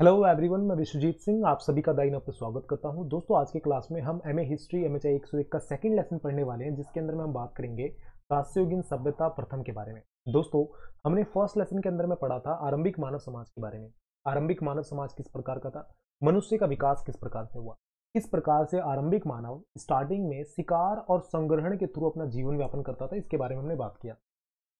hello everyone मैं विश्वजीत सिंह आप सभी का दाइन पर स्वागत करता हूं दोस्तों आज के क्लास में हम MA history M H I एक सौ एक का सेकंड लेसन पढ़ने वाले हैं जिसके अंदर में हम बात करेंगे कास्योगिन सभ्यता प्रथम के बारे में दोस्तों हमने फर्स्ट लेसन के अंदर में पढ़ा था आरंभिक मानव समाज के बारे में आरंभिक मानव समाज किस प्रकार का था मनुष्य का विकास किस प्रकार से हुआ किस प्रकार से आरंभिक मानव स्टार्टिंग में शिकार और संग्रहण के थ्रू अपना जीवन व्यापन करता था इसके बारे में हमने बात किया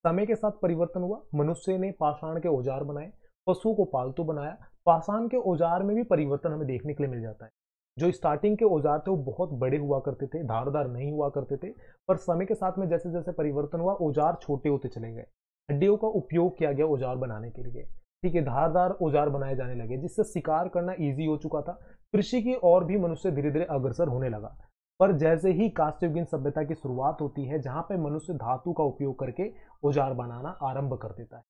समय के साथ परिवर्तन हुआ मनुष्य ने पाषाण के औजार बनाए पशुओं को पालतू बनाया पाषाण के औजार में भी परिवर्तन हमें देखने के लिए मिल जाता है जो स्टार्टिंग के औजार थे वो बहुत बड़े हुआ करते थे धारदार नहीं हुआ करते थे पर समय के साथ में जैसे जैसे परिवर्तन हुआ औजार छोटे होते चले गए हड्डियों का उपयोग किया गया औजार बनाने के लिए ठीक है धारदार औजार बनाए जाने लगे जिससे शिकार करना ईजी हो चुका था कृषि की ओर भी मनुष्य धीरे धीरे अग्रसर होने लगा पर जैसे ही कास्टयुगीन सभ्यता की शुरुआत होती है जहाँ पे मनुष्य धातु का उपयोग करके औजार बनाना आरंभ कर देता है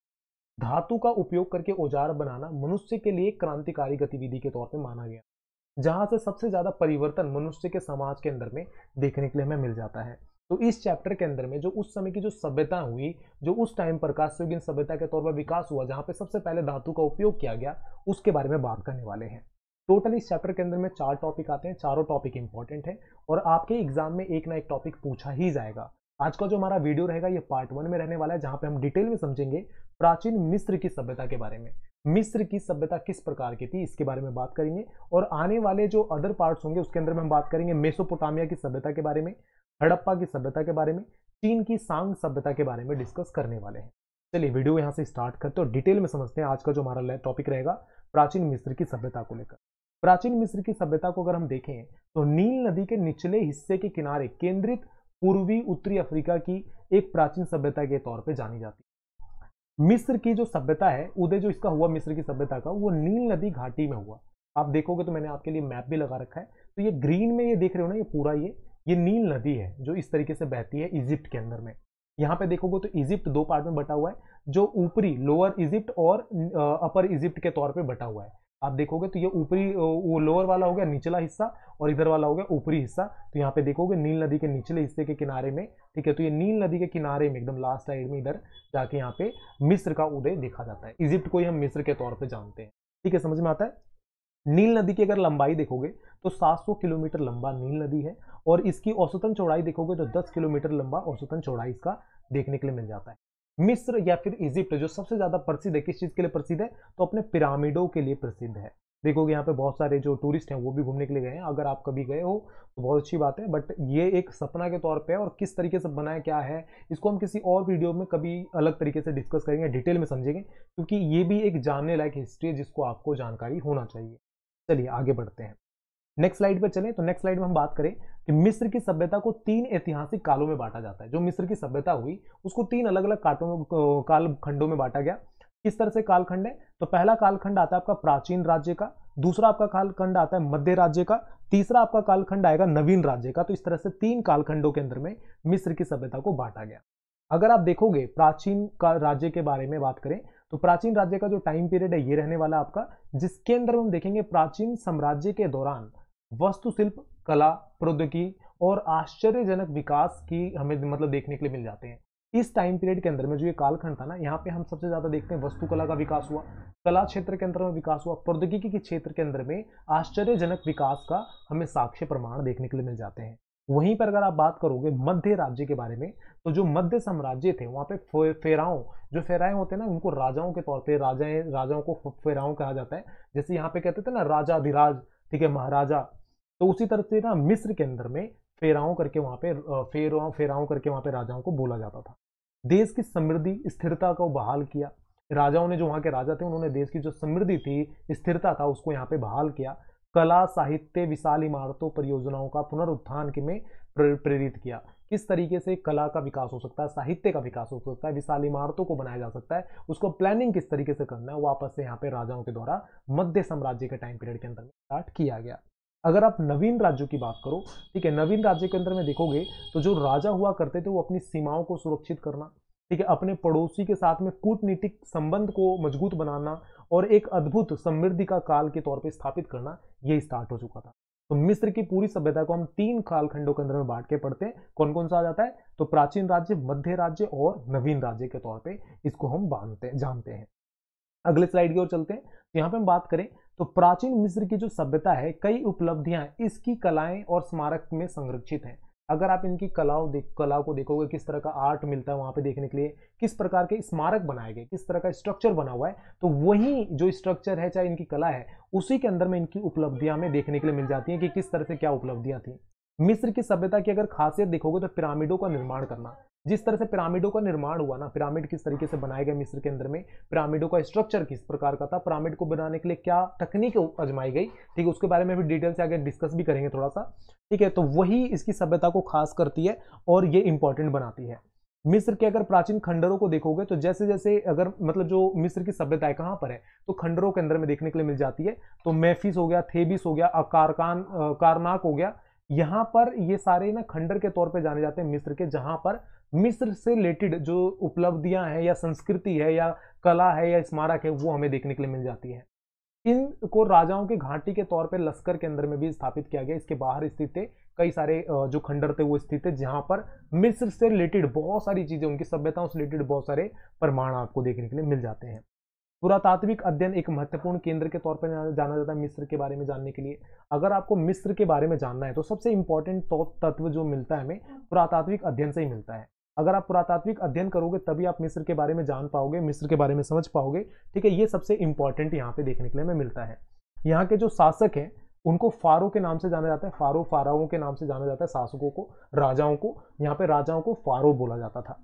धातु का उपयोग करके औजार बनाना मनुष्य के लिए क्रांतिकारी गतिविधि के तौर पर माना गया जहां से सबसे ज़्यादा परिवर्तन मनुष्य के समाज के अंदर में देखने के लिए हमें मिल जाता है तो इस चैप्टर के अंदर में जो उस समय की जो सभ्यता हुई जो उस टाइम पर काश्योगिन सभ्यता के तौर पर विकास हुआ जहां पे सबसे पहले धातु का उपयोग किया गया उसके बारे में बात करने वाले हैं टोटल इस चैप्टर के अंदर में चार टॉपिक आते हैं चारों टॉपिक इंपॉर्टेंट है और आपके एग्जाम में एक ना एक टॉपिक पूछा ही जाएगा आज का जो हमारा वीडियो रहेगा ये पार्ट वन में रहने वाला है जहां पे हम डिटेल में समझेंगे प्राचीन मिस्र की सभ्यता के बारे में मिस्र की सभ्यता किस प्रकार की थी इसके बारे में बात करेंगे और आने वाले जो अदर पार्ट्स होंगे उसके अंदर में हम बात करेंगे मेसोपोटामिया की सभ्यता के बारे में हड़प्पा की सभ्यता के बारे में चीन की सांग सभ्यता के बारे में डिस्कस करने वाले हैं चलिए वीडियो यहाँ से स्टार्ट करते और डिटेल में समझते हैं आज का जो हमारा टॉपिक रहेगा प्राचीन मिस्र की सभ्यता को लेकर प्राचीन मिस्र की सभ्यता को अगर हम देखें तो नील नदी के निचले हिस्से के किनारे केंद्रित पूर्वी उत्तरी अफ्रीका की एक प्राचीन सभ्यता के तौर पर जानी जाती है मिस्र की जो सभ्यता है उदय जो इसका हुआ मिस्र की सभ्यता का वो नील नदी घाटी में हुआ आप देखोगे तो मैंने आपके लिए मैप भी लगा रखा है तो ये ग्रीन में ये देख रहे हो ना ये पूरा ये ये नील नदी है जो इस तरीके से बहती है इजिप्ट के अंदर में यहाँ पे देखोगे तो इजिप्ट दो पार्ट में बटा हुआ है जो ऊपरी लोअर इजिप्ट और अपर इजिप्ट के तौर पर बटा हुआ है आप देखोगे तो ये ऊपरी वो लोअर वाला हो गया निचला हिस्सा और इधर वाला हो गया ऊपरी हिस्सा तो यहाँ पे देखोगे नील नदी के निचले हिस्से के किनारे में ठीक है तो ये नील नदी के किनारे में एकदम लास्ट साइड में इधर जाके यहाँ पे मिस्र का उदय देखा जाता है इजिप्ट को ही हम मिस्र के तौर पर जानते हैं ठीक है समझ में आता है नील नदी की अगर लंबाई देखोगे तो सात किलोमीटर लंबा नील नदी है और इसकी औसतन चौड़ाई देखोगे तो दस किलोमीटर लंबा औसतन चौड़ाई इसका देखने के लिए मिल जाता है मिस्र या फिर इजिप्ट जो सबसे ज्यादा प्रसिद्ध है किस चीज के लिए प्रसिद्ध है तो अपने पिरामिडों के लिए प्रसिद्ध है देखोगे यहाँ पे बहुत सारे जो टूरिस्ट हैं वो भी घूमने के लिए गए हैं अगर आप कभी गए हो तो बहुत अच्छी बात है बट ये एक सपना के तौर पे है और किस तरीके से बनाया क्या है इसको हम किसी और वीडियो में कभी अलग तरीके से डिस्कस करेंगे डिटेल में समझेंगे क्योंकि ये भी एक जानने लायक हिस्ट्री है जिसको आपको जानकारी होना चाहिए चलिए आगे बढ़ते हैं नेक्स्ट स्लाइड पर चले तो नेक्स्ट स्लाइड में हम बात करें कि मिस्र की सभ्यता को तीन ऐतिहासिक कालों में बांटा जाता है जो मिस्र की सभ्यता हुई उसको तीन अलग अलग काटों में कालखंडों में बांटा गया किस तरह से कालखंड है तो पहला कालखंड आता है आपका प्राचीन राज्य का दूसरा आपका कालखंड आता है मध्य राज्य का तीसरा आपका कालखंड आएगा नवीन राज्य का तो इस तरह से तीन कालखंडों के अंदर में मिस्र की सभ्यता को बांटा गया अगर आप देखोगे प्राचीन का राज्य के बारे में बात करें तो प्राचीन राज्य का जो टाइम पीरियड है ये रहने वाला आपका जिसके अंदर हम देखेंगे प्राचीन साम्राज्य के दौरान वस्तुशिल्प कला प्रौद्योगिकी और आश्चर्यजनक विकास की हमें मतलब देखने के लिए मिल जाते हैं इस टाइम पीरियड के अंदर में जो ये कालखंड था ना यहाँ पे हम सबसे ज़्यादा देखते हैं वस्तुकला का विकास हुआ कला क्षेत्र के अंदर में विकास हुआ प्रौद्योगिकी के क्षेत्र के अंदर में आश्चर्यजनक विकास का हमें साक्ष्य प्रमाण देखने के लिए मिल जाते हैं वहीं पर अगर आप बात करोगे मध्य राज्य के बारे में तो जो मध्य साम्राज्य थे वहाँ पे फेराओं जो फेराए होते हैं ना उनको राजाओं के तौर पर राजाएं राजाओं को फेराओं कहा जाता है जैसे यहाँ पे कहते थे ना राजा अधिराज ठीक है महाराजा तो उसी तरह से ना मिस्र के अंदर में फेराओं करके वहां पे फेराओं फेराओं करके वहां पे राजाओं को बोला जाता था देश की समृद्धि स्थिरता को बहाल किया राजाओं ने जो वहां के राजा थे उन्होंने देश की जो समृद्धि थी स्थिरता था उसको यहाँ पे बहाल किया कला साहित्य विशाल इमारतों परियोजनाओं का पुनरुत्थान के में प्रेरित किया किस तरीके से कला का विकास हो सकता है साहित्य का विकास हो सकता है विशाल इमारतों को बनाया जा सकता है उसको प्लानिंग किस तरीके से करना है वापस से यहाँ पे राजाओं के द्वारा मध्य साम्राज्य के टाइम पीरियड के अंदर स्टार्ट किया गया अगर आप नवीन राज्यों की बात करो ठीक है नवीन राज्य के अंदर में देखोगे तो जो राजा हुआ करते थे वो अपनी सीमाओं को सुरक्षित करना ठीक है अपने पड़ोसी के साथ में कूटनीतिक संबंध को मजबूत बनाना और एक अद्भुत समृद्धि का काल के तौर पे स्थापित करना ये स्टार्ट हो चुका था तो मिस्र की पूरी सभ्यता को हम तीन कालखंडों के अंदर में बांट के पढ़ते हैं कौन कौन सा आ जाता है तो प्राचीन राज्य मध्य राज्य और नवीन राज्य के तौर पे इसको हम बांधते जानते हैं अगले स्लाइड की ओर चलते हैं तो यहाँ पे हम बात करें तो प्राचीन मिस्र की जो सभ्यता है कई उपलब्धियां इसकी कलाएं और स्मारक में संरक्षित हैं अगर आप इनकी कलाओं देख कलाओं को देखोगे किस तरह का आर्ट मिलता है वहाँ पे देखने के लिए किस प्रकार के स्मारक बनाए गए किस तरह का स्ट्रक्चर बना हुआ है तो वही जो स्ट्रक्चर है चाहे इनकी कला है उसी के अंदर में इनकी उपलब्धियाँ में देखने के लिए मिल जाती हैं कि किस तरह से क्या उपलब्धियाँ थी मिस्र की सभ्यता की अगर खासियत देखोगे तो पिरामिडों का निर्माण करना जिस तरह से पिरामिडों का निर्माण हुआ ना पिरामिड किस तरीके से बनाए गए मिस्र के अंदर में पिरामिडों का स्ट्रक्चर किस प्रकार का था पिरामिड को बनाने के लिए क्या तकनीक आजमाई गई ठीक है उसके बारे में भी डिटेल से आगे डिस्कस भी करेंगे थोड़ा सा ठीक है तो वही इसकी सभ्यता को खास करती है और ये इंपॉर्टेंट बनाती है मिस्र के अगर प्राचीन खंडरों को देखोगे तो जैसे जैसे अगर मतलब जो मिस्र की सभ्यता है कहाँ पर है तो खंडरों के अंदर में देखने के लिए मिल जाती है तो मैफिस हो गया थेबिस हो गया अकारकान कारनाक हो गया यहाँ पर ये सारे ना खंडर के तौर पे जाने जाते हैं मिस्र के जहाँ पर मिस्र से रिलेटेड जो उपलब्धियां हैं या संस्कृति है या कला है या स्मारक है वो हमें देखने के लिए मिल जाती है इनको राजाओं की घाटी के तौर पर लश्कर के अंदर में भी स्थापित किया गया इसके बाहर स्थित थे कई सारे जो खंडर थे वो स्थित थे जहाँ पर मिस्र से रिलेटेड बहुत सारी चीज़ें उनकी सभ्यताओं से रिलेटेड बहुत सारे प्रमाण आपको देखने के लिए मिल जाते हैं पुरातात्विक अध्ययन एक महत्वपूर्ण केंद्र के तौर पर जाना जाता है मिस्र के बारे में जानने के लिए अगर आपको मिस्र के बारे में जानना है तो सबसे इंपॉर्टेंट तत्व जो मिलता है हमें पुरातात्विक अध्ययन से ही मिलता है अगर आप पुरातात्विक अध्ययन करोगे तभी आप मिस्र के बारे में जान पाओगे मिस्र के बारे में समझ पाओगे ठीक है ये सबसे इंपॉर्टेंट यहाँ पे देखने के लिए हमें मिलता है यहाँ के जो शासक हैं उनको फारो के नाम से जाना जाता है फारो फाराओं के नाम से जाना जाता है शासकों को राजाओं को यहाँ पे राजाओं को फारो बोला जाता था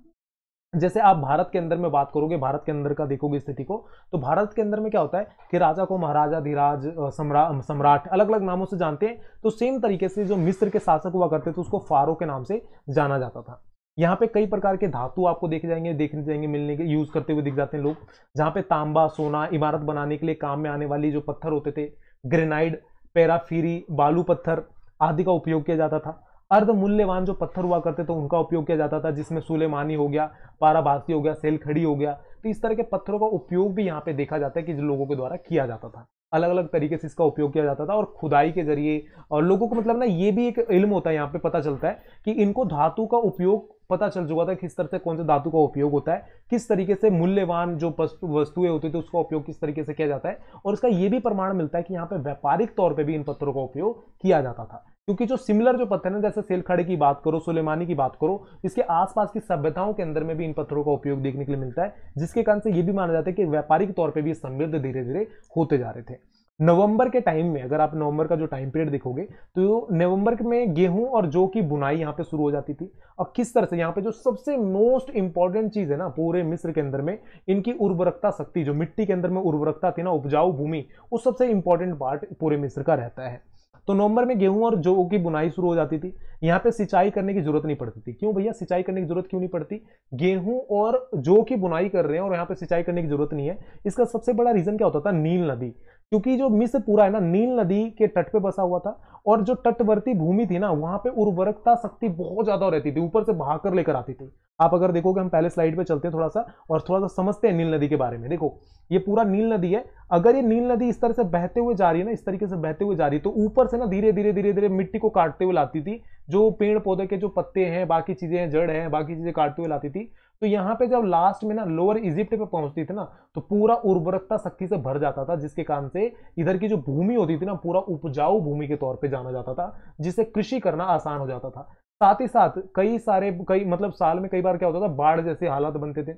जैसे आप भारत के अंदर में बात करोगे भारत के अंदर का देखोगे स्थिति को तो भारत के अंदर में क्या होता है कि राजा को महाराजा धीराज सम्रा सम्राट अलग अलग नामों से जानते हैं तो सेम तरीके से जो मिस्र के शासक हुआ करते थे तो उसको फारो के नाम से जाना जाता था यहाँ पे कई प्रकार के धातु आपको देखे जाएंगे देखने जाएंगे मिलने के यूज करते हुए दिख जाते हैं लोग जहाँ पे तांबा सोना इमारत बनाने के लिए काम में आने वाली जो पत्थर होते थे ग्रेनाइड पैराफीरी बालू पत्थर आदि का उपयोग किया जाता था अर्ध मूल्यवान जो पत्थर हुआ करते थे उनका उपयोग किया जाता था जिसमें सुलेमानी हो गया पाराभासी हो गया सेल खड़ी हो गया तो इस तरह के पत्थरों का उपयोग भी यहाँ पे देखा जाता है कि लोगों के द्वारा किया जाता था अलग अलग तरीके से इसका उपयोग किया जाता था और खुदाई के जरिए और लोगों को मतलब ना ये भी एक इल्म होता है यहाँ पे पता चलता है कि इनको धातु का उपयोग पता चल चुका था किस तरह से कौन से धातु का उपयोग होता है किस तरीके से मूल्यवान जो वस्तुएं होती थी तो उसका उपयोग किस तरीके से किया जाता है और उसका ये भी प्रमाण मिलता है कि यहाँ पे व्यापारिक तौर पर भी इन पत्थरों का उपयोग किया जाता था क्योंकि जो सिमिलर जो पत्थर हैं जैसे सेलखड़े की बात करो सुलेमानी की बात करो इसके आसपास की सभ्यताओं के अंदर में भी इन पत्थरों का उपयोग देखने के लिए मिलता है जिसके कारण से ये भी माना जाता है कि व्यापारिक तौर पर भी समृद्ध धीरे धीरे होते जा रहे थे नवंबर के टाइम में अगर आप नवंबर का जो टाइम पीरियड देखोगे तो नवंबर में गेहूं और जो की बुनाई यहाँ पे शुरू हो जाती थी और किस तरह से यहाँ पे जो सबसे मोस्ट इंपॉर्टेंट चीज़ है ना पूरे मिस्र के अंदर में इनकी उर्वरकता शक्ति जो मिट्टी के अंदर में उर्वरकता थी ना उपजाऊ भूमि वो सबसे इंपॉर्टेंट पार्ट पूरे मिस्र का रहता है तो नवंबर में गेहूं और जौ की बुनाई शुरू हो जाती थी यहाँ पे सिंचाई करने की जरूरत नहीं पड़ती थी क्यों भैया सिंचाई करने की जरूरत क्यों नहीं पड़ती गेहूं और जौ की बुनाई कर रहे हैं और यहाँ पे सिंचाई करने की जरूरत नहीं है इसका सबसे बड़ा रीजन क्या होता था नील नदी क्योंकि जो मिस पूरा है ना नील नदी के तट पे बसा हुआ था और जो तटवर्ती भूमि थी ना वहां पे उर्वरकता शक्ति बहुत ज्यादा रहती थी ऊपर से बहाकर लेकर आती थी आप अगर देखोगे हम पहले स्लाइड पे चलते हैं थोड़ा सा और थोड़ा सा समझते हैं नील नदी के बारे में देखो ये पूरा नील नदी है अगर ये नील नदी इस तरह से बहते हुए जा रही है ना इस तरीके से बहते हुए जा रही है तो ऊपर से ना धीरे धीरे धीरे धीरे मिट्टी को काटते हुए लाती थी जो पेड़ पौधे के जो पत्ते हैं बाकी चीजें हैं जड़ हैं बाकी चीजें काटते हुए लाती थी तो यहाँ पे जब लास्ट में ना लोअर इजिप्ट पे पहुंचती थी ना तो पूरा उर्वरकता शक्ति से भर जाता था जिसके कारण से इधर की जो भूमि होती थी ना पूरा उपजाऊ भूमि के तौर पे जाना जाता था जिससे कृषि करना आसान हो जाता था साथ ही साथ कई सारे कई मतलब साल में कई बार क्या होता था बाढ़ जैसे हालात बनते थे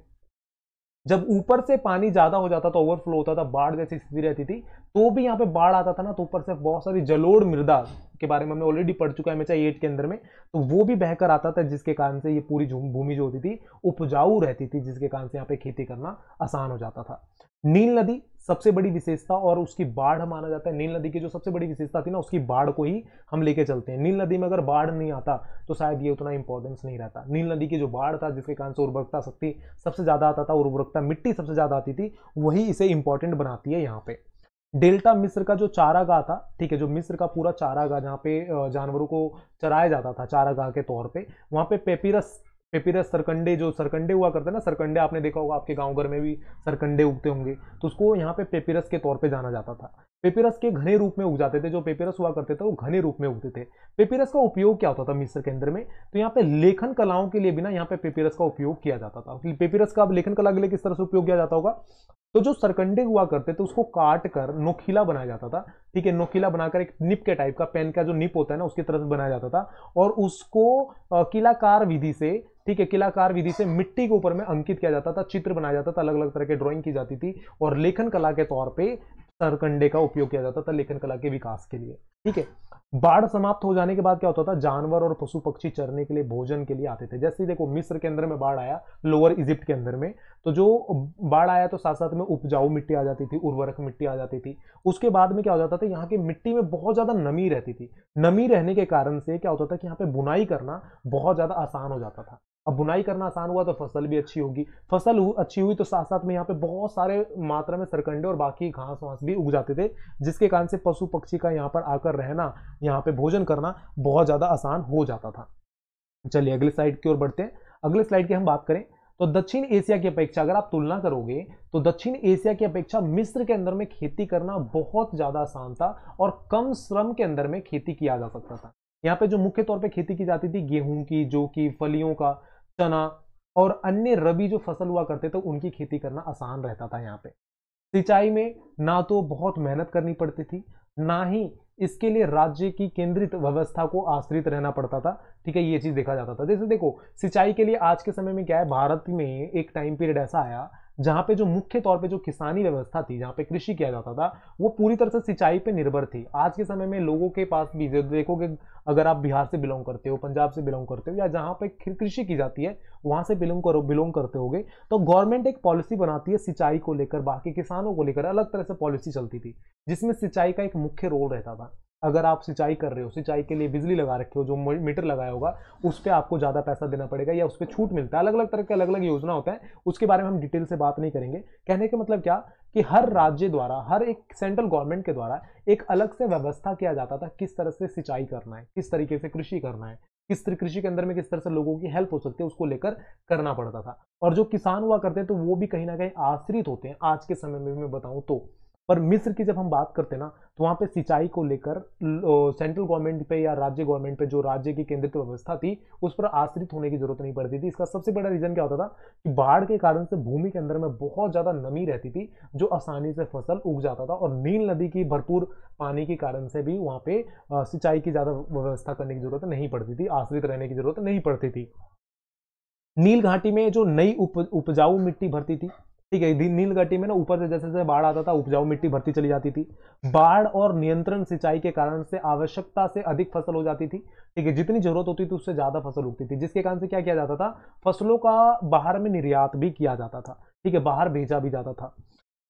जब ऊपर से पानी ज्यादा हो जाता था ओवरफ्लो होता था बाढ़ जैसी स्थिति रहती थी तो भी यहाँ पे बाढ़ आता था ना तो ऊपर से बहुत सारी जलोड़ मृदा के बारे में हमने ऑलरेडी पढ़ चुका है आई एट के अंदर में तो वो भी बहकर आता था जिसके कारण से ये पूरी भूमि जो होती थी उपजाऊ रहती थी जिसके कारण से यहाँ पे खेती करना आसान हो जाता था नील नदी सबसे बड़ी विशेषता और उसकी बाढ़ माना जाता है नील नदी की जो सबसे बड़ी विशेषता थी ना उसकी बाढ़ को ही हम लेके चलते हैं नील नदी में अगर बाढ़ नहीं आता तो शायद ये उतना इंपॉर्टेंस नहीं रहता नील नदी की जो बाढ़ था जिसके कारण से उर्वरकता शक्ति सबसे ज़्यादा आता था उर्वरकता मिट्टी सबसे ज़्यादा आती थी वही इसे इंपॉर्टेंट बनाती है यहाँ पे डेल्टा मिस्र का जो चारागाह था ठीक है जो मिस्र का पूरा चारागाह जहाँ पे जानवरों को चराया जाता था चारागाह के तौर पे वहाँ पे पेपिरस पेपिरस सरकंडे जो सरकंडे हुआ करते हैं ना सरकंडे आपने देखा होगा आपके गाँव घर में भी सरकंडे उगते होंगे तो उसको यहाँ पे पेपिरस के तौर पर जाना जाता था पेपिरस के घने रूप में उग जाते थे जो पेपिरस हुआ करते थे वो घने रूप में उगते थे पेपिरस का उपयोग क्या होता था मिस्र के अंदर में तो यहाँ पे लेखन कलाओं के लिए भी ना यहाँ पे पेपिरस का उपयोग किया जाता था पेपिरस का अब लेखन कला के लिए किस तरह से उपयोग किया जाता होगा तो जो सरकंडे हुआ करते थे उसको काट कर नोखिला बनाया जाता था ठीक है नोखिला बनाकर एक निप के टाइप का पेन का जो निप होता है ना उसकी तरह से बनाया जाता था और उसको किलाकार विधि से ठीक है किलाकार विधि से मिट्टी के ऊपर में अंकित किया जाता था चित्र बनाया जाता था अलग अलग तरह के ड्राइंग की जाती थी और लेखन कला के तौर पे सरकंडे का उपयोग किया जाता था लेखन कला के विकास के लिए ठीक है बाढ़ समाप्त हो जाने के बाद क्या होता था जानवर और पशु पक्षी चरने के लिए भोजन के लिए आते थे जैसे देखो मिस्र के अंदर में बाढ़ आया लोअर इजिप्ट के अंदर में तो जो बाढ़ आया तो साथ साथ में उपजाऊ मिट्टी आ जाती थी उर्वरक मिट्टी आ जाती थी उसके बाद में क्या हो जाता था यहाँ की मिट्टी में बहुत ज्यादा नमी रहती थी नमी रहने के कारण से क्या होता था कि यहाँ पे बुनाई करना बहुत ज्यादा आसान हो जाता था अब बुनाई करना आसान हुआ तो फसल भी अच्छी होगी फसल अच्छी हुई तो साथ साथ में यहाँ पे बहुत सारे मात्रा में सरकंडे और बाकी घास वास भी उग जाते थे जिसके कारण से पशु पक्षी का यहाँ पर आकर रहना यहाँ पे भोजन करना बहुत ज़्यादा आसान हो जाता था चलिए अगले स्लाइड की ओर बढ़ते हैं अगले स्लाइड की हम बात करें तो दक्षिण एशिया की अपेक्षा अगर आप तुलना करोगे तो दक्षिण एशिया की अपेक्षा मिस्र के अंदर में खेती करना बहुत ज़्यादा आसान था और कम श्रम के अंदर में खेती किया जा सकता था यहाँ पे जो मुख्य तौर पे खेती की जाती थी गेहूं की जो की फलियों का चना और अन्य रबी जो फसल हुआ करते थे उनकी खेती करना आसान रहता था यहाँ पे सिंचाई में ना तो बहुत मेहनत करनी पड़ती थी ना ही इसके लिए राज्य की केंद्रित व्यवस्था को आश्रित रहना पड़ता था ठीक है ये चीज देखा जाता था जैसे देखो सिंचाई के लिए आज के समय में क्या है भारत में एक टाइम पीरियड ऐसा आया जहाँ पे जो मुख्य तौर पे जो किसानी व्यवस्था थी जहाँ पे कृषि किया जाता था वो पूरी तरह से सिंचाई पे निर्भर थी आज के समय में लोगों के पास भी देखोगे अगर आप बिहार से बिलोंग करते हो पंजाब से बिलोंग करते हो या जहाँ पे कृषि की जाती है वहाँ से बिलोंग करो बिलोंग करते हो तो गवर्नमेंट एक पॉलिसी बनाती है सिंचाई को लेकर बाकी किसानों को लेकर अलग तरह से पॉलिसी चलती थी जिसमें सिंचाई का एक मुख्य रोल रहता था अगर आप सिंचाई कर रहे हो सिंचाई के लिए बिजली लगा रखे हो जो मीटर लगाया होगा उस पर आपको ज़्यादा पैसा देना पड़ेगा या उस पर छूट मिलता है अलग अलग तरह के अलग अलग योजना होता है उसके बारे में हम डिटेल से बात नहीं करेंगे कहने का मतलब क्या कि हर राज्य द्वारा हर एक सेंट्रल गवर्नमेंट के द्वारा एक अलग से व्यवस्था किया जाता था किस तरह से सिंचाई करना है किस तरीके से कृषि करना है किस तरह कृषि के अंदर में किस तरह से लोगों की हेल्प हो सकती है उसको लेकर करना पड़ता था और जो किसान हुआ करते हैं तो वो भी कहीं ना कहीं आश्रित होते हैं आज के समय में मैं बताऊँ तो पर मिस्र की जब हम बात करते ना तो वहाँ पे सिंचाई को लेकर सेंट्रल गवर्नमेंट पे या राज्य गवर्नमेंट पे जो राज्य की केंद्रित व्यवस्था थी उस पर आश्रित होने की जरूरत नहीं पड़ती थी इसका सबसे बड़ा रीजन क्या होता था कि बाढ़ के कारण से भूमि के अंदर में बहुत ज़्यादा नमी रहती थी जो आसानी से फसल उग जाता था और नील नदी की भरपूर पानी के कारण से भी वहाँ पे सिंचाई की ज़्यादा व्यवस्था करने की जरूरत नहीं पड़ती थी आश्रित रहने की जरूरत नहीं पड़ती थी नील घाटी में जो नई उप उपजाऊ मिट्टी भरती थी ठीक है नील घाटी में ना ऊपर से जैसे जैसे बाढ़ आता था उपजाऊ मिट्टी भरती चली जाती थी बाढ़ और नियंत्रण सिंचाई के कारण से आवश्यकता से अधिक फसल हो जाती थी ठीक है जितनी जरूरत होती थी उससे ज्यादा फसल उगती थी जिसके कारण से क्या किया जाता था फसलों का बाहर में निर्यात भी किया जाता था ठीक है बाहर भेजा भी जाता था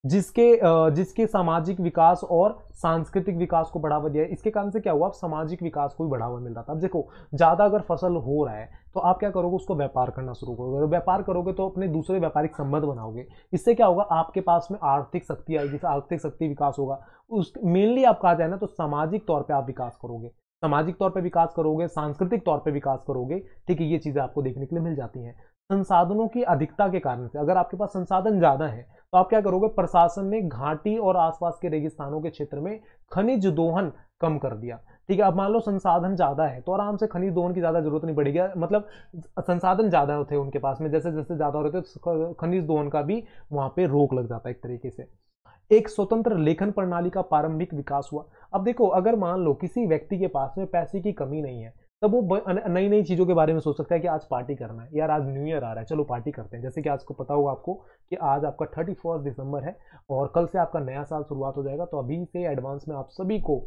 जिसके जिसके सामाजिक विकास और सांस्कृतिक विकास को बढ़ावा दिया इसके कारण से क्या हुआ सामाजिक विकास को भी बढ़ावा मिल रहा था अब देखो ज़्यादा अगर फसल हो रहा है तो आप क्या करोगे उसको व्यापार करना शुरू करोगे अगर व्यापार करोगे तो अपने दूसरे व्यापारिक संबंध बनाओगे इससे क्या होगा आपके पास में आर्थिक शक्ति आएगी आर्थिक शक्ति विकास होगा उस मेनली आप कहा जाए ना तो सामाजिक तौर पर आप विकास करोगे सामाजिक तौर पर विकास करोगे सांस्कृतिक तौर पर विकास करोगे ठीक है ये चीज़ें आपको देखने के लिए मिल जाती हैं संसाधनों की अधिकता के कारण से अगर आपके पास संसाधन ज्यादा है तो आप क्या करोगे प्रशासन ने घाटी और आसपास के रेगिस्तानों के क्षेत्र में खनिज दोहन कम कर दिया ठीक है अब मान लो संसाधन ज्यादा है तो आराम से खनिज दोहन की ज्यादा जरूरत नहीं पड़ेगी मतलब संसाधन ज्यादा होते हैं उनके पास में जैसे जैसे ज्यादा हो रहे थे खनिज दोहन का भी वहां पर रोक लग जाता है एक तरीके से एक स्वतंत्र लेखन प्रणाली का प्रारंभिक विकास हुआ अब देखो अगर मान लो किसी व्यक्ति के पास में पैसे की कमी नहीं है तब वो नई नई चीज़ों के बारे में सोच सकता है कि आज पार्टी करना है यार आज न्यू ईयर आ रहा है चलो पार्टी करते हैं जैसे कि आज को पता होगा आपको कि आज आपका थर्टी फर्स्ट दिसंबर है और कल से आपका नया साल शुरुआत हो जाएगा तो अभी से एडवांस में आप सभी को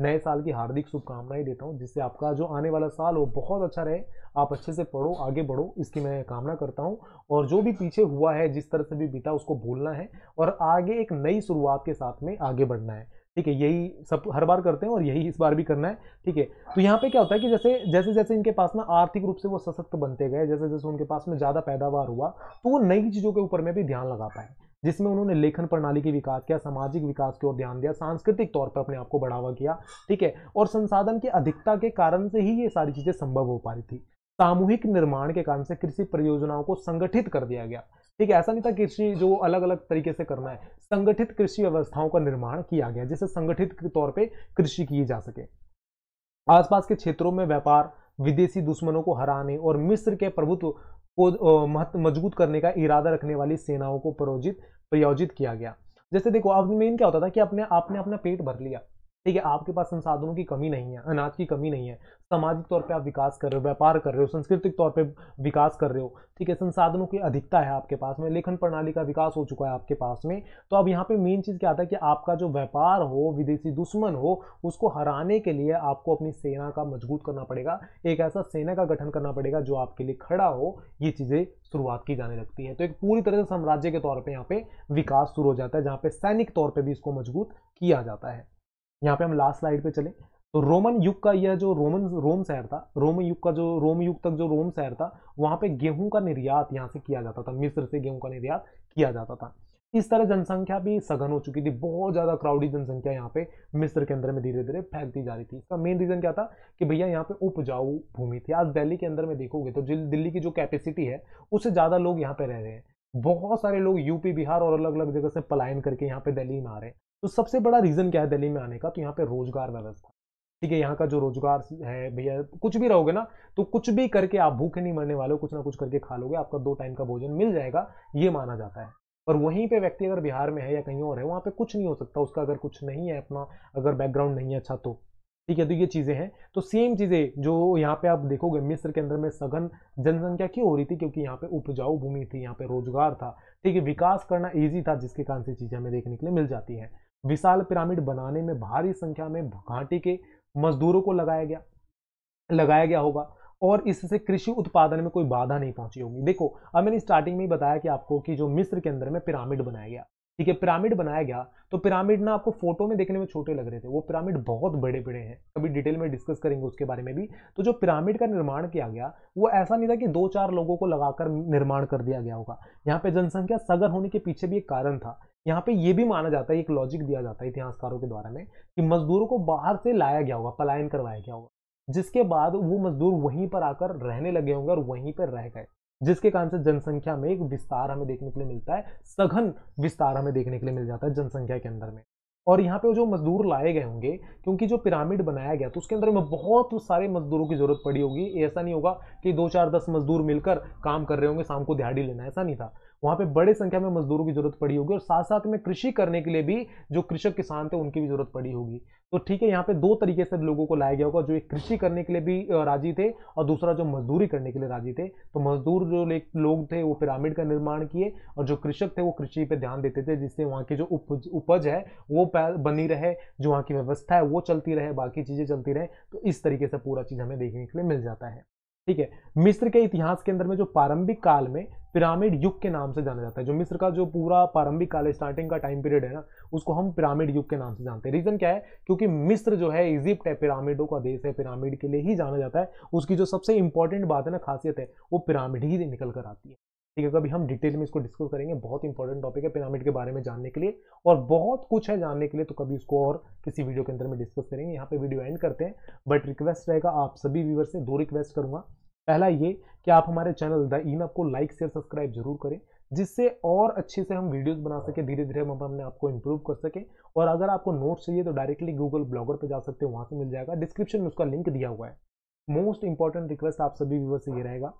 नए साल की हार्दिक शुभकामनाएं देता हूँ जिससे आपका जो आने वाला साल हो बहुत अच्छा रहे आप अच्छे से पढ़ो आगे बढ़ो इसकी मैं कामना करता हूँ और जो भी पीछे हुआ है जिस तरह से भी बीता उसको भूलना है और आगे एक नई शुरुआत के साथ में आगे बढ़ना है ठीक है यही सब हर बार करते हैं और यही इस बार भी करना है ठीक है तो यहाँ पे क्या होता है कि जैसे जैसे जैसे इनके पास ना आर्थिक रूप से वो सशक्त बनते गए जैसे जैसे उनके पास में ज़्यादा पैदावार हुआ तो वो नई चीज़ों के ऊपर में भी ध्यान लगा पाए जिसमें उन्होंने लेखन प्रणाली के विकास किया सामाजिक विकास की ओर ध्यान दिया सांस्कृतिक तौर पर अपने आप को बढ़ावा किया ठीक है और संसाधन की अधिकता के कारण से ही ये सारी चीज़ें संभव हो पा रही थी सामूहिक निर्माण के कारण से कृषि परियोजनाओं को संगठित कर दिया गया ठीक है ऐसा नहीं था कृषि जो अलग अलग तरीके से करना है संगठित कृषि व्यवस्थाओं का निर्माण किया गया जिसे संगठित तौर पर कृषि की जा सके आसपास के क्षेत्रों में व्यापार विदेशी दुश्मनों को हराने और मिस्र के प्रभुत्व को मजबूत करने का इरादा रखने वाली सेनाओं को प्रयोजित प्रयोजित किया गया जैसे देखो अब मेन क्या होता था कि अपने आपने अपना पेट भर लिया ठीक है आपके पास संसाधनों की कमी नहीं है अनाज की कमी नहीं है सामाजिक तौर पे आप विकास कर रहे हो व्यापार कर रहे हो सांस्कृतिक तौर पे विकास कर रहे हो ठीक है संसाधनों की अधिकता है आपके पास में लेखन प्रणाली का विकास हो चुका है आपके पास में तो अब यहाँ पे मेन चीज़ क्या आता है कि आपका जो व्यापार हो विदेशी दुश्मन हो उसको हराने के लिए आपको अपनी सेना का मजबूत करना पड़ेगा एक ऐसा सेना का गठन करना पड़ेगा जो आपके लिए खड़ा हो ये चीज़ें शुरुआत की जाने लगती है तो एक पूरी तरह से साम्राज्य के तौर पर यहाँ पे विकास शुरू हो जाता है जहाँ पे सैनिक तौर पर भी इसको मजबूत किया जाता है यहाँ पे हम लास्ट स्लाइड पे चले तो रोमन युग का यह जो रोमन रोम शहर था रोम युग का जो रोम युग तक जो रोम शहर था वहाँ पे गेहूं का निर्यात यहाँ से किया जाता था मिस्र से गेहूं का निर्यात किया जाता था इस तरह जनसंख्या भी सघन हो चुकी थी बहुत ज़्यादा क्राउडी जनसंख्या यहाँ पे मिस्र के अंदर में धीरे धीरे फैलती जा रही थी इसका मेन रीज़न क्या था कि भैया यहाँ पे उपजाऊ भूमि थी आज दिल्ली के अंदर में देखोगे तो दिल्ली की जो कैपेसिटी है उससे ज़्यादा लोग यहाँ पे रह रहे हैं बहुत सारे लोग यूपी बिहार और अलग अलग जगह से पलायन करके यहाँ पे दिल्ली में आ रहे हैं तो सबसे बड़ा रीज़न क्या है दिल्ली में आने का तो यहाँ पे रोजगार व्यवस्था ठीक है यहाँ का जो रोजगार है भैया कुछ भी रहोगे ना तो कुछ भी करके आप भूखे नहीं मरने वाले हो कुछ ना कुछ करके खा लोगे आपका दो टाइम का भोजन मिल जाएगा ये माना जाता है पर वहीं पे व्यक्ति अगर बिहार में है या कहीं और है वहाँ पे कुछ नहीं हो सकता उसका अगर कुछ नहीं है अपना अगर बैकग्राउंड नहीं है अच्छा तो ठीक है तो ये चीज़ें हैं तो सेम चीज़ें जो यहाँ पे आप देखोगे मिस्र के अंदर में सघन जनसंख्या क्यों हो रही थी क्योंकि यहाँ पे उपजाऊ भूमि थी यहाँ पे रोजगार था ठीक है विकास करना ईजी था जिसके कारण से चीज़ें हमें देखने के लिए मिल जाती हैं विशाल पिरामिड बनाने में भारी संख्या में घाटी के मजदूरों को लगाया गया लगाया गया होगा और इससे कृषि उत्पादन में कोई बाधा नहीं पहुंची होगी देखो अब मैंने स्टार्टिंग में ही बताया कि आपको कि जो मिस्र के अंदर में पिरामिड बनाया गया ठीक है पिरामिड बनाया गया तो पिरामिड ना आपको फोटो में देखने में छोटे लग रहे थे वो पिरामिड बहुत बड़े बड़े हैं कभी डिटेल में डिस्कस करेंगे उसके बारे में भी तो जो पिरामिड का निर्माण किया गया वो ऐसा नहीं था कि दो चार लोगों को लगाकर निर्माण कर दिया गया होगा यहाँ पे जनसंख्या सगर होने के पीछे भी एक कारण था यहाँ पे ये भी माना जाता है एक लॉजिक दिया जाता है इतिहासकारों के द्वारा में कि मजदूरों को बाहर से लाया गया होगा पलायन करवाया गया होगा जिसके बाद वो मजदूर वहीं पर आकर रहने लगे होंगे और वहीं पर रह गए जिसके कारण से जनसंख्या में एक विस्तार हमें देखने के लिए मिलता है सघन विस्तार हमें देखने के लिए मिल जाता है जनसंख्या के अंदर में और यहाँ पे जो मजदूर लाए गए होंगे क्योंकि जो पिरामिड बनाया गया तो उसके अंदर में बहुत सारे मजदूरों की जरूरत पड़ी होगी ऐसा नहीं होगा कि दो चार दस मजदूर मिलकर काम कर रहे होंगे शाम को दिहाड़ी लेना ऐसा नहीं था वहाँ पे बड़े संख्या में मजदूरों की जरूरत पड़ी होगी और साथ साथ में कृषि करने के लिए भी जो कृषक किसान थे उनकी भी जरूरत पड़ी होगी तो ठीक है यहाँ पे दो तरीके से लोगों को लाया गया होगा जो एक कृषि करने के लिए भी राजी थे और दूसरा जो मजदूरी करने के लिए राजी थे तो मजदूर जो लोग थे वो पिरामिड का निर्माण किए और जो कृषक थे वो कृषि पे ध्यान देते थे जिससे वहाँ की जो उपज उपज है वो बनी रहे जो वहाँ की व्यवस्था है वो चलती रहे बाकी चीज़ें चलती रहे तो इस तरीके से पूरा चीज़ हमें देखने के लिए मिल जाता है ठीक है मिस्र के इतिहास के अंदर में जो प्रारंभिक काल में पिरामिड युग के नाम से जाना जाता है जो मिस्र का जो पूरा प्रारंभिक काल स्टार्टिंग का टाइम पीरियड है ना उसको हम पिरामिड युग के नाम से जानते हैं रीजन क्या है क्योंकि मिस्र जो है इजिप्ट है पिरामिडों का देश है पिरामिड के लिए ही जाना जाता है उसकी जो सबसे इंपॉर्टेंट बात है ना खासियत है वो पिरामिड ही निकल कर आती है ठीक है कभी तो हम डिटेल में इसको डिस्कस करेंगे बहुत इंपॉर्टेंट टॉपिक है पिरामिड के बारे में जानने के लिए और बहुत कुछ है जानने के लिए तो कभी उसको और किसी वीडियो के अंदर में डिस्कस करेंगे यहाँ पे वीडियो एंड करते हैं बट रिक्वेस्ट रहेगा आप सभी व्यूवर से दो रिक्वेस्ट करूंगा पहला ये कि आप हमारे चैनल द इन को लाइक शेयर सब्सक्राइब जरूर करें जिससे और अच्छे से हम वीडियोस बना सके धीरे धीरे हम अपने आपको इंप्रूव कर सके और अगर आपको नोट्स चाहिए तो डायरेक्टली गूगल ब्लॉगर पर जा सकते हैं वहाँ से मिल जाएगा डिस्क्रिप्शन में उसका लिंक दिया हुआ है मोस्ट इंपॉर्टेंट रिक्वेस्ट आप सभी व्यूवर से ये रहेगा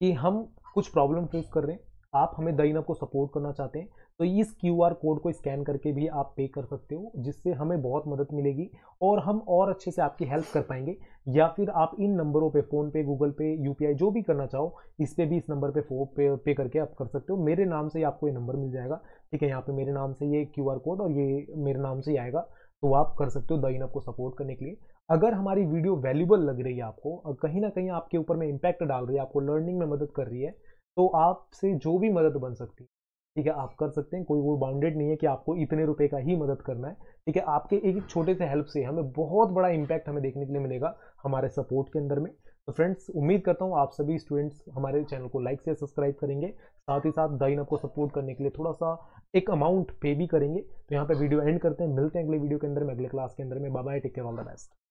कि हम कुछ प्रॉब्लम फेस कर रहे हैं आप हमें दइन को सपोर्ट करना चाहते हैं तो इस क्यू आर कोड को स्कैन करके भी आप पे कर सकते हो जिससे हमें बहुत मदद मिलेगी और हम और अच्छे से आपकी हेल्प कर पाएंगे या फिर आप इन नंबरों पे फ़ोन पे गूगल पे यू जो भी करना चाहो इस पर भी इस नंबर पे फोन पे पे करके आप कर सकते हो मेरे नाम से ही आपको ये नंबर मिल जाएगा ठीक है यहाँ पे मेरे नाम से ये क्यू कोड और ये मेरे नाम से ही आएगा तो आप कर सकते हो दइन को सपोर्ट करने के लिए अगर हमारी वीडियो वैल्यूबल लग रही है आपको और कहीं ना कहीं आपके ऊपर में इम्पैक्ट डाल रही है आपको लर्निंग में मदद कर रही है तो आपसे जो भी मदद बन सकती है ठीक है आप कर सकते हैं कोई वो बाउंडेड नहीं है कि आपको इतने रुपए का ही मदद करना है ठीक है आपके एक एक छोटे से हेल्प से हमें बहुत बड़ा इम्पैक्ट हमें देखने के लिए मिलेगा हमारे सपोर्ट के अंदर में तो फ्रेंड्स उम्मीद करता हूँ आप सभी स्टूडेंट्स हमारे चैनल को लाइक से सब्सक्राइब करेंगे साथ ही साथ दाइन आपको सपोर्ट करने के लिए थोड़ा सा एक अमाउंट पे भी करेंगे तो यहाँ पर वीडियो एंड करते हैं मिलते हैं अगले वीडियो के अंदर में अगले क्लास के अंदर में bye take care all the best